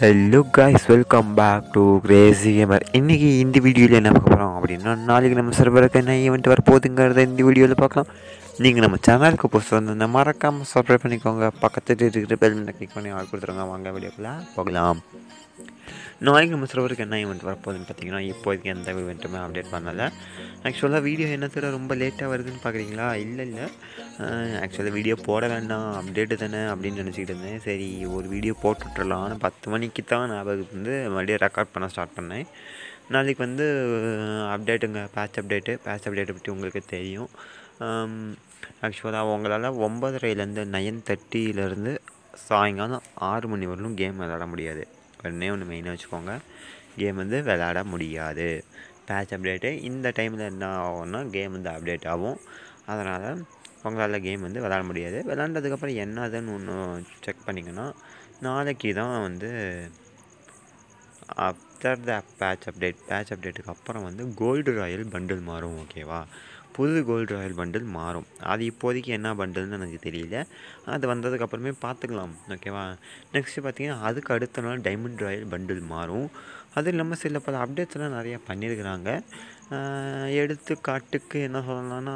hello guys welcome back to crazy gamer இன்றைக்கி இந்த வீடியோவில் என்ன பார்க்க போகிறோம் அப்படின்னா நாளைக்கு நம்ம சர்வருக்கு என்ன ஈவெண்ட் வரப்போகுதுங்கிறத இந்த வீடியோவில் பார்க்கலாம் நீங்கள் நம்ம சேனலுக்கு புதுசு வந்து மறக்காமல் சப்ஸ்கிரைப் பண்ணிக்கோங்க பக்கத்தில் இருக்கிற பெல் பண்ண கிளிக் பண்ணி ஆள் கொடுத்துருங்க வாங்க வீடியோக்குள்ளே போகலாம் நாளைக்கு நம்ம சிலவருக்கு என்ன ஈவெண்ட் வரப்போகுதுன்னு பார்த்தீங்கன்னா இப்போதைக்கு எந்த ஈவெண்ட்டுமே அப்டேட் பண்ணலை ஆக்சுவலாக வீடியோ என்ன தவிர ரொம்ப லேட்டாக வருதுன்னு பார்க்குறீங்களா இல்லை இல்லை ஆக்சுவலாக வீடியோ போட வேண்டாம் அப்டேட்டு தானே அப்படின்னு நினச்சிக்கிட்டு இருந்தேன் சரி ஒரு வீடியோ போட்டுட்றலாம் ஆனால் பத்து மணிக்கு தான் ஞாபகத்துக்கு வந்து மறுபடியும் ரெக்கார்ட் பண்ண ஸ்டார்ட் பண்ணேன் நாளைக்கு வந்து அப்டேட்டுங்க பேட்ச் அப்டேட்டு பேட்ச் அப்டேட்டை பற்றி உங்களுக்கு தெரியும் ஆக்சுவலாக um, உங்களால் ஒம்பதரைலேருந்து நயன் தேர்ட்டியிலேருந்து சாயங்காலம் ஆறு மணி வரலும் கேம் விளாட முடியாது உடனே ஒன்று மெயினாக வச்சுக்கோங்க கேம் வந்து விளாட முடியாது பேட்ச் அப்டேட்டு இந்த டைமில் என்ன ஆகும்னா கேம் வந்து அப்டேட் ஆகும் அதனால் உங்களால் கேம் வந்து விளாட முடியாது விளாண்டதுக்கப்புறம் என்னதுன்னு ஒன்று செக் பண்ணிங்கன்னா நாளைக்கு தான் வந்து after the patch update patch அப்டேட்டுக்கு அப்புறம் வந்து கோல்டு ராயல் பண்டில் மாறும் ஓகேவா புது கோல்டு ராயல் பண்டில் மாறும் அது இப்போதைக்கு என்ன பண்டில்னு எனக்கு தெரியல அது வந்ததுக்கப்புறமே பார்த்துக்கலாம் ஓகேவா நெக்ஸ்ட்டு பார்த்திங்கன்னா அதுக்கு அடுத்த நாள் டைமண்ட் ராயல் பண்டில் மாறும் அதுவும் இல்லாமல் சில பல அப்டேட்ஸ்லாம் நிறையா பண்ணியிருக்கிறாங்க எடுத்துக்காட்டுக்கு என்ன சொல்லலாம்னா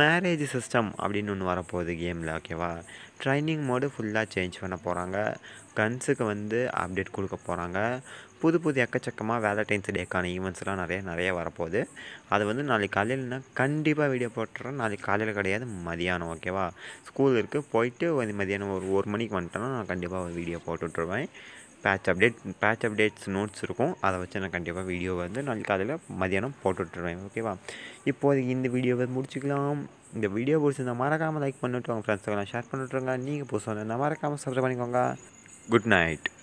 மேரேஜ் சிஸ்டம் அப்படின்னு ஒன்று வரப்போகுது கேமில் ஓகேவா ட்ரைனிங் மோடு ஃபுல்லாக சேஞ்ச் பண்ண போகிறாங்க கன்ஸுக்கு வந்து அப்டேட் கொடுக்க போகிறாங்க புது புது எக்கச்சக்கமாக வேலண்டைன்ஸ் டேக்கான ஈவெண்ட்ஸ்லாம் நிறைய நிறைய வரப்போகுது அது வந்து நாளைக்கு காலையில்னா கண்டிப்பாக வீடியோ போட்டுறோம் நாளைக்கு காலையில் கிடையாது மதியானம் ஓகேவா ஸ்கூல் இருக்குது போயிட்டு மதியானம் ஒரு ஒரு மணிக்கு வந்துட்டேன்னா நான் கண்டிப்பாக ஒரு வீடியோ போட்டுட்ருவேன் patch update patch updates notes இருக்கும் அதை வச்சு நான் கண்டிப்பாக வீடியோ வந்து நாளைக்கு அதில் மதியானம் போட்டுட்ருவேன் ஓகேவா இப்போதைக்கு இந்த வீடியோவை முடிச்சுக்கலாம் இந்த வீடியோ பிடிச்சிருந்தா மறக்காமல் லைக் பண்ணிவிட்டு உங்கள் ஃப்ரெண்ட்ஸுக்கெல்லாம் ஷேர் பண்ணிவிட்டுருங்க நீங்கள் புதுசாக நான் மறக்காமல் சப்ஸ்கிரைப் பண்ணிக்கோங்க குட் நைட்